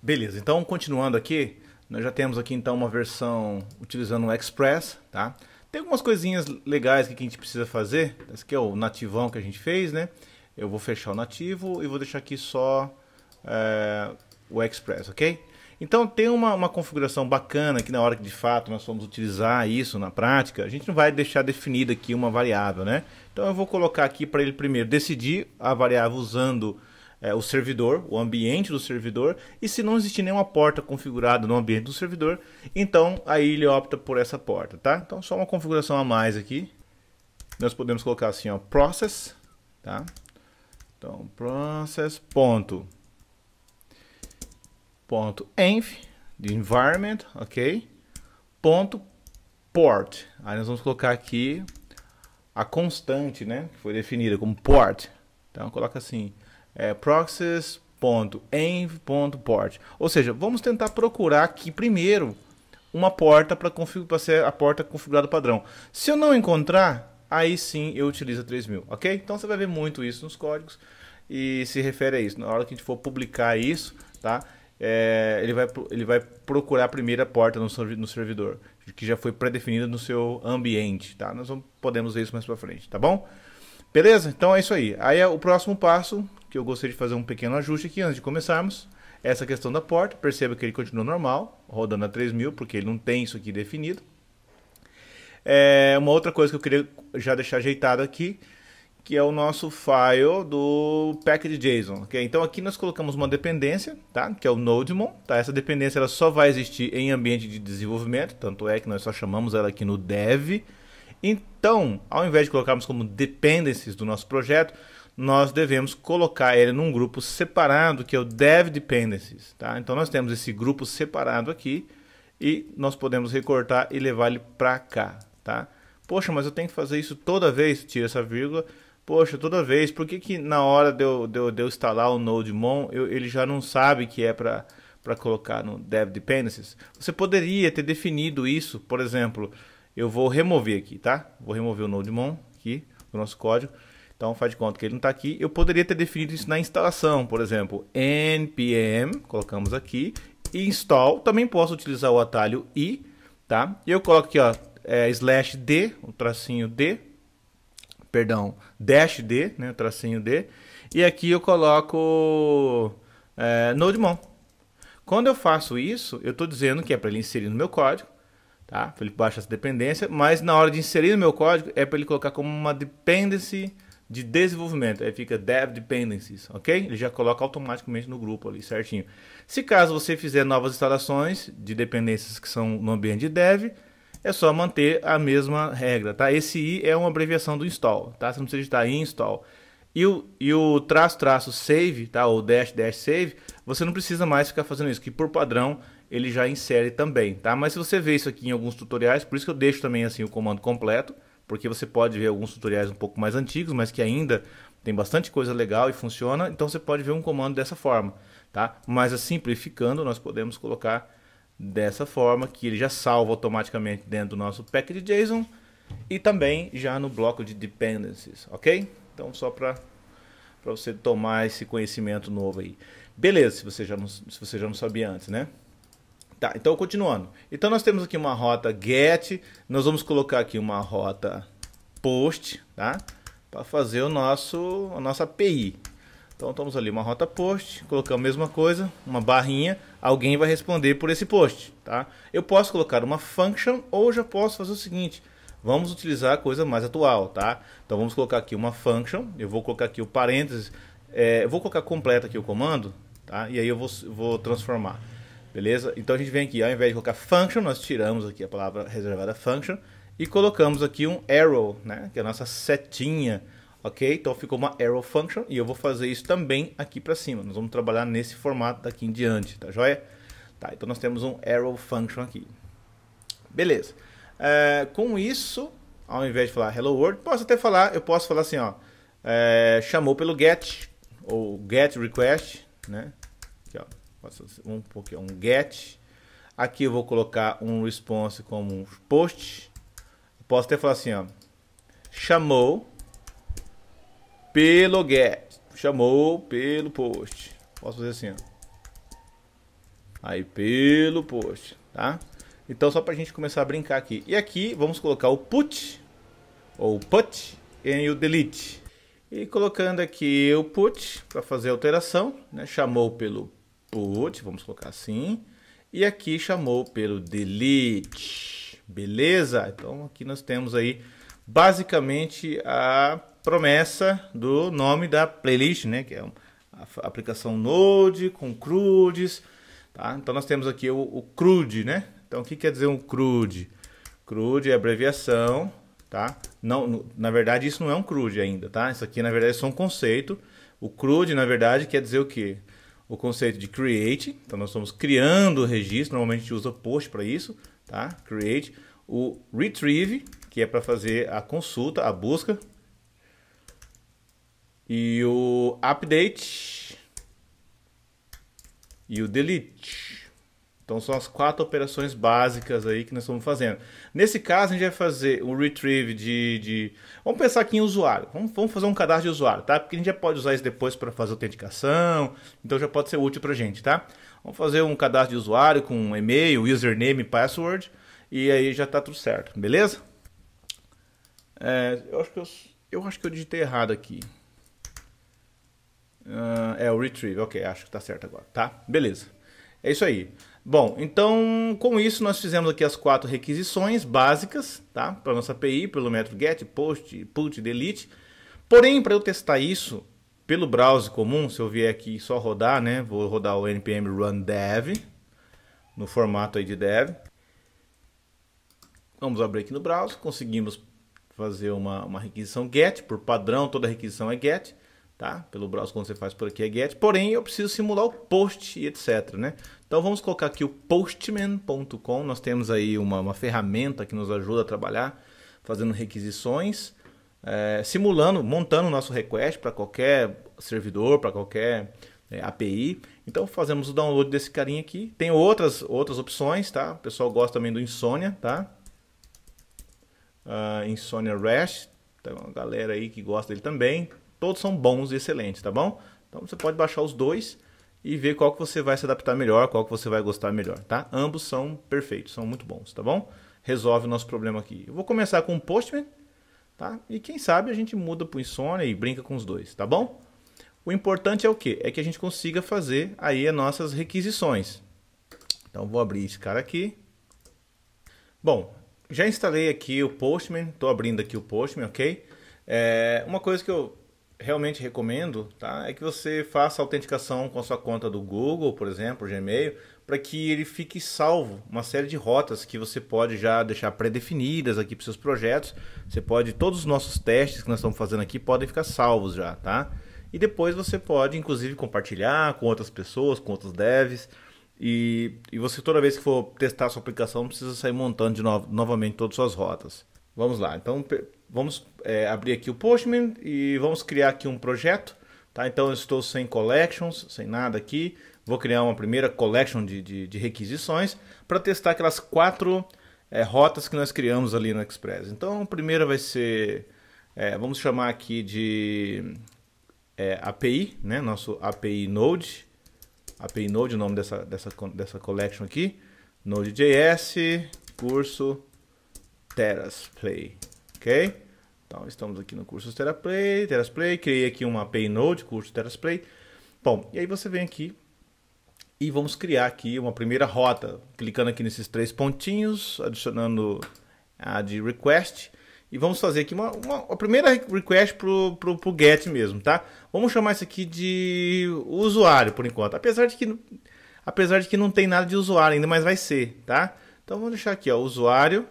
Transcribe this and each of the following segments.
Beleza, então continuando aqui, nós já temos aqui então uma versão utilizando o Express, tá? Tem algumas coisinhas legais que a gente precisa fazer. Esse aqui é o nativão que a gente fez, né? Eu vou fechar o nativo e vou deixar aqui só é, o Express, ok? Então tem uma, uma configuração bacana que na hora que de fato nós vamos utilizar isso na prática, a gente não vai deixar definida aqui uma variável, né? Então eu vou colocar aqui para ele primeiro decidir a variável usando é, o servidor, o ambiente do servidor, e se não existir nenhuma porta configurada no ambiente do servidor, então aí ele opta por essa porta, tá? Então só uma configuração a mais aqui. Nós podemos colocar assim, ó, process, tá? Então process ponto ponto env de environment, ok? Ponto port. Aí nós vamos colocar aqui a constante, né? Que foi definida como port. Então coloca assim é, proxies.env.port. Ou seja, vamos tentar procurar aqui primeiro uma porta para ser a porta configurada padrão. Se eu não encontrar, aí sim eu utilizo a 3000, ok? Então você vai ver muito isso nos códigos e se refere a isso. Na hora que a gente for publicar isso, tá? É, ele, vai, ele vai procurar a primeira porta no, no servidor, que já foi pré-definida no seu ambiente, tá? Nós vamos, podemos ver isso mais para frente, tá bom? Beleza? Então é isso aí. Aí é o próximo passo que eu gostaria de fazer um pequeno ajuste aqui antes de começarmos. Essa questão da porta, perceba que ele continua normal, rodando a 3.000, porque ele não tem isso aqui definido. É, uma outra coisa que eu queria já deixar ajeitado aqui, que é o nosso file do package.json. Okay? Então aqui nós colocamos uma dependência, tá? que é o Nodemon. Tá? Essa dependência ela só vai existir em ambiente de desenvolvimento, tanto é que nós só chamamos ela aqui no dev. Então, ao invés de colocarmos como dependencies do nosso projeto, nós devemos colocar ele num grupo separado, que é o dev dependencies. Tá? Então nós temos esse grupo separado aqui e nós podemos recortar e levar ele para cá. Tá? Poxa, mas eu tenho que fazer isso toda vez, tira essa vírgula. Poxa, toda vez, por que, que na hora de eu, de, eu, de eu instalar o Node.mon eu, ele já não sabe que é para para colocar no dev dependencies. Você poderia ter definido isso, por exemplo, eu vou remover aqui, tá? Vou remover o node mon aqui do nosso código então faz de conta que ele não está aqui. Eu poderia ter definido isso na instalação, por exemplo, npm, colocamos aqui, install, também posso utilizar o atalho i, tá? E eu coloco aqui, ó, é, slash d, o um tracinho d, perdão, dash d, né, o um tracinho d, e aqui eu coloco é, nodemon. Quando eu faço isso, eu estou dizendo que é para ele inserir no meu código, tá? Para ele baixar essa dependência, mas na hora de inserir no meu código, é para ele colocar como uma dependency de desenvolvimento. Aí fica Dev Dependencies, ok? Ele já coloca automaticamente no grupo ali, certinho. Se caso você fizer novas instalações de dependências que são no ambiente de Dev, é só manter a mesma regra, tá? Esse I é uma abreviação do install, tá? Você não precisa digitar install. E o, e o traço, traço, save, tá? Ou dash, dash, save, você não precisa mais ficar fazendo isso, que por padrão ele já insere também, tá? Mas se você vê isso aqui em alguns tutoriais, por isso que eu deixo também assim o comando completo, porque você pode ver alguns tutoriais um pouco mais antigos, mas que ainda tem bastante coisa legal e funciona, então você pode ver um comando dessa forma, tá? Mas assim, simplificando, nós podemos colocar dessa forma que ele já salva automaticamente dentro do nosso pack de JSON e também já no bloco de dependencies, ok? Então só para para você tomar esse conhecimento novo aí. Beleza, se você já não, se você já não sabia antes, né? Tá, então continuando. Então nós temos aqui uma rota get, nós vamos colocar aqui uma rota post, tá? Para fazer o nosso a nossa API. Então estamos ali uma rota post, colocamos a mesma coisa, uma barrinha, alguém vai responder por esse post, tá? Eu posso colocar uma function ou já posso fazer o seguinte, vamos utilizar a coisa mais atual, tá? Então vamos colocar aqui uma function, eu vou colocar aqui o parênteses, é, eu vou colocar completa aqui o comando, tá? E aí eu vou, vou transformar. Beleza? Então a gente vem aqui, ao invés de colocar function, nós tiramos aqui a palavra reservada function e colocamos aqui um arrow, né? Que é a nossa setinha, ok? Então ficou uma arrow function e eu vou fazer isso também aqui para cima. Nós vamos trabalhar nesse formato daqui em diante, tá joia? Tá, então nós temos um arrow function aqui. Beleza. É, com isso, ao invés de falar hello world, posso até falar, eu posso falar assim, ó. É, chamou pelo get, ou get request, né? Aqui, ó um, um get. Aqui eu vou colocar um response como um post. Posso até falar assim, ó. Chamou pelo get. Chamou pelo post. Posso fazer assim, ó. Aí pelo post, tá? Então só para a gente começar a brincar aqui. E aqui vamos colocar o put ou put e o delete. E colocando aqui o put para fazer a alteração, né? chamou pelo put, vamos colocar assim. E aqui chamou pelo delete. Beleza? Então aqui nós temos aí basicamente a promessa do nome da playlist, né? Que é a aplicação Node com crudes. Tá? Então nós temos aqui o, o crude, né? Então o que quer dizer um crude? CRUD é abreviação, tá? Não, na verdade isso não é um CRUD ainda, tá? Isso aqui na verdade é só um conceito. O CRUD na verdade quer dizer o quê? o conceito de create. Então nós estamos criando o registro, normalmente a gente usa post para isso, tá? Create. O retrieve, que é para fazer a consulta, a busca. E o update. E o delete. Então são as quatro operações básicas aí que nós estamos fazendo. Nesse caso, a gente vai fazer o retrieve de. de... Vamos pensar aqui em usuário. Vamos, vamos, fazer um cadastro de usuário, tá? Porque a gente já pode usar isso depois para fazer autenticação. Então já pode ser útil para a gente, tá? Vamos fazer um cadastro de usuário com e-mail, username, password. E aí já está tudo certo, beleza? É, eu, acho que eu, eu acho que eu digitei errado aqui. Uh, é o retrieve, ok, acho que está certo agora, tá? Beleza. É isso aí. Bom, então com isso nós fizemos aqui as quatro requisições básicas, tá? Para nossa API, pelo método GET, POST, PUT, DELETE. Porém, para eu testar isso pelo browser comum, se eu vier aqui só rodar, né? Vou rodar o npm run dev no formato aí de dev. Vamos abrir aqui no browser, conseguimos fazer uma, uma requisição GET, por padrão toda requisição é GET tá? Pelo browser quando você faz por aqui é get, porém eu preciso simular o post e etc, né? Então vamos colocar aqui o postman.com, nós temos aí uma, uma ferramenta que nos ajuda a trabalhar fazendo requisições, é, simulando, montando o nosso request para qualquer servidor, para qualquer é, eh, API. Então fazemos o download desse carinha aqui. Tem outras, outras opções, tá? O pessoal gosta também do Insônia, tá? Uh, Insônia Rash, tem uma galera aí que gosta dele também. Todos são bons e excelentes, tá bom? Então você pode baixar os dois e ver qual que você vai se adaptar melhor, qual que você vai gostar melhor, tá? Ambos são perfeitos, são muito bons, tá bom? Resolve o nosso problema aqui. Eu vou começar com o Postman, tá? E quem sabe a gente muda para o Insônia e brinca com os dois, tá bom? O importante é o quê? É que a gente consiga fazer aí as nossas requisições. Então vou abrir esse cara aqui. Bom, já instalei aqui o Postman, estou abrindo aqui o Postman, ok? É, uma coisa que eu realmente recomendo tá, é que você faça autenticação com a sua conta do Google, por exemplo, Gmail, para que ele fique salvo uma série de rotas que você pode já deixar pré-definidas aqui para seus projetos. Você pode, todos os nossos testes que nós estamos fazendo aqui podem ficar salvos já, tá? E depois você pode, inclusive, compartilhar com outras pessoas, com outros devs. E, e você, toda vez que for testar a sua aplicação, não precisa sair montando de novo, novamente todas as suas rotas. Vamos lá. Então, vamos é, abrir aqui o Postman e vamos criar aqui um projeto. Tá? Então eu estou sem collections, sem nada aqui. Vou criar uma primeira collection de, de, de requisições para testar aquelas quatro é, rotas que nós criamos ali no Express. Então a primeira vai ser, é, vamos chamar aqui de é, API, né? nosso API Node. API Node, o nome dessa, dessa, dessa collection aqui. Node.js, curso, Teras Play. Ok? Então, estamos aqui no curso TerraPlay, TerraSplay, criei aqui uma API Node, curso TerraSplay. Bom, e aí você vem aqui e vamos criar aqui uma primeira rota, clicando aqui nesses três pontinhos, adicionando a de request, e vamos fazer aqui uma, uma, primeira request pro, pro, pro get mesmo, tá? Vamos chamar isso aqui de usuário por enquanto, apesar de que apesar de que não tem nada de usuário ainda, mas vai ser, tá? Então vamos deixar aqui, ó, usuário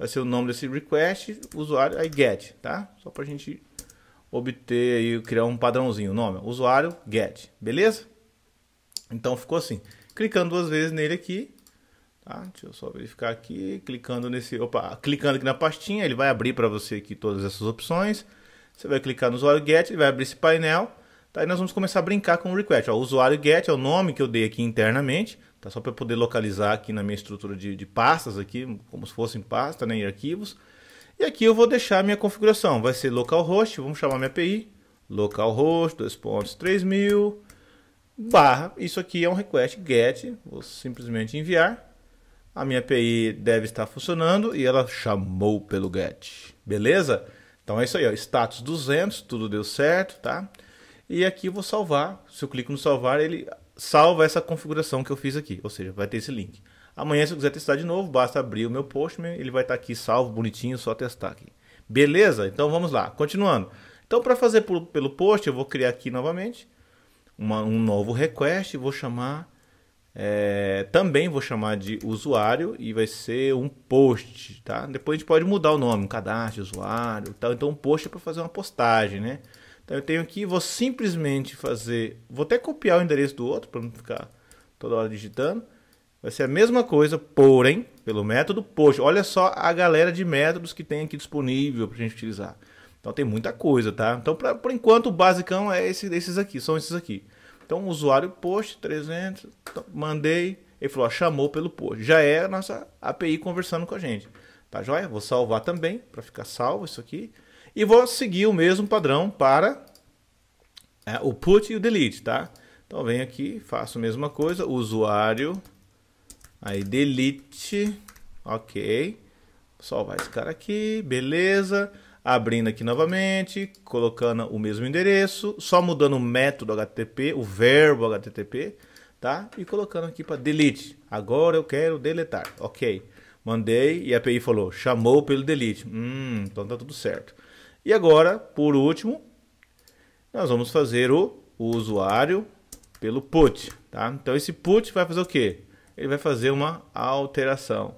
vai ser o nome desse request, usuário, aí get, tá? Só para a gente obter e criar um padrãozinho, nome, usuário, get, beleza? Então ficou assim, clicando duas vezes nele aqui, tá? Deixa eu só verificar aqui, clicando nesse, opa, clicando aqui na pastinha, ele vai abrir para você aqui todas essas opções, você vai clicar no usuário get, ele vai abrir esse painel, tá? E nós vamos começar a brincar com o request, ó, o usuário get é o nome que eu dei aqui internamente, Tá? Só para poder localizar aqui na minha estrutura de, de pastas, aqui, como se fossem pasta né, e arquivos. E aqui eu vou deixar a minha configuração. Vai ser localhost, vamos chamar minha API. Localhost, dois pontos, 3000, barra. Isso aqui é um request get, vou simplesmente enviar. A minha API deve estar funcionando e ela chamou pelo get. Beleza? Então é isso aí, ó. status 200, tudo deu certo, tá? E aqui vou salvar. Se eu clico no salvar, ele salva essa configuração que eu fiz aqui, ou seja, vai ter esse link. Amanhã, se eu quiser testar de novo, basta abrir o meu Postman, ele vai estar tá aqui salvo, bonitinho, só testar aqui. Beleza? Então vamos lá, continuando. Então, para fazer por, pelo post, eu vou criar aqui novamente uma, um novo request, vou chamar, é, também vou chamar de usuário e vai ser um post, tá? Depois a gente pode mudar o nome, um cadastro, usuário tal. Então, um post é para fazer uma postagem, né? Então eu tenho aqui, vou simplesmente fazer, vou até copiar o endereço do outro para não ficar toda hora digitando. Vai ser a mesma coisa, porém, pelo método post. Olha só a galera de métodos que tem aqui disponível para a gente utilizar. Então tem muita coisa, tá? Então pra, por enquanto o basicão é esse, esses aqui, são esses aqui. Então usuário post 300, mandei, ele falou, ó, chamou pelo post. Já é a nossa API conversando com a gente. Tá joia? Vou salvar também para ficar salvo isso aqui. E vou seguir o mesmo padrão para é, o put e o delete, tá? Então venho aqui, faço a mesma coisa, usuário, aí delete, ok. Salvar esse cara aqui, beleza. Abrindo aqui novamente, colocando o mesmo endereço, só mudando o método HTTP, o verbo HTTP, tá? E colocando aqui para delete. Agora eu quero deletar, ok. Mandei e a API falou, chamou pelo delete. Hum, então tá tudo certo. E agora, por último, nós vamos fazer o, o usuário pelo put. Tá? Então esse put vai fazer o quê? Ele vai fazer uma alteração.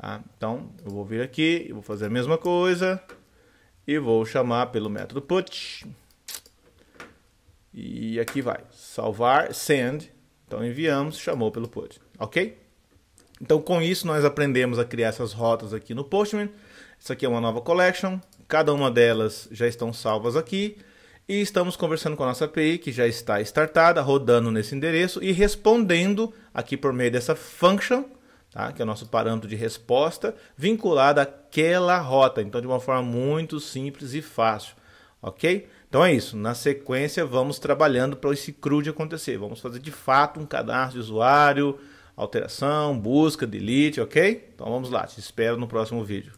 Tá? Então eu vou vir aqui, eu vou fazer a mesma coisa e vou chamar pelo método put. E aqui vai, salvar, send. Então enviamos, chamou pelo put, ok? Então com isso nós aprendemos a criar essas rotas aqui no Postman. Isso aqui é uma nova collection. Cada uma delas já estão salvas aqui. E estamos conversando com a nossa API, que já está startada, rodando nesse endereço e respondendo aqui por meio dessa function, tá? que é o nosso parâmetro de resposta, vinculada àquela rota. Então, de uma forma muito simples e fácil. Ok? Então é isso. Na sequência, vamos trabalhando para esse CRUD acontecer. Vamos fazer de fato um cadastro de usuário, alteração, busca, delete, ok? Então vamos lá. Te espero no próximo vídeo.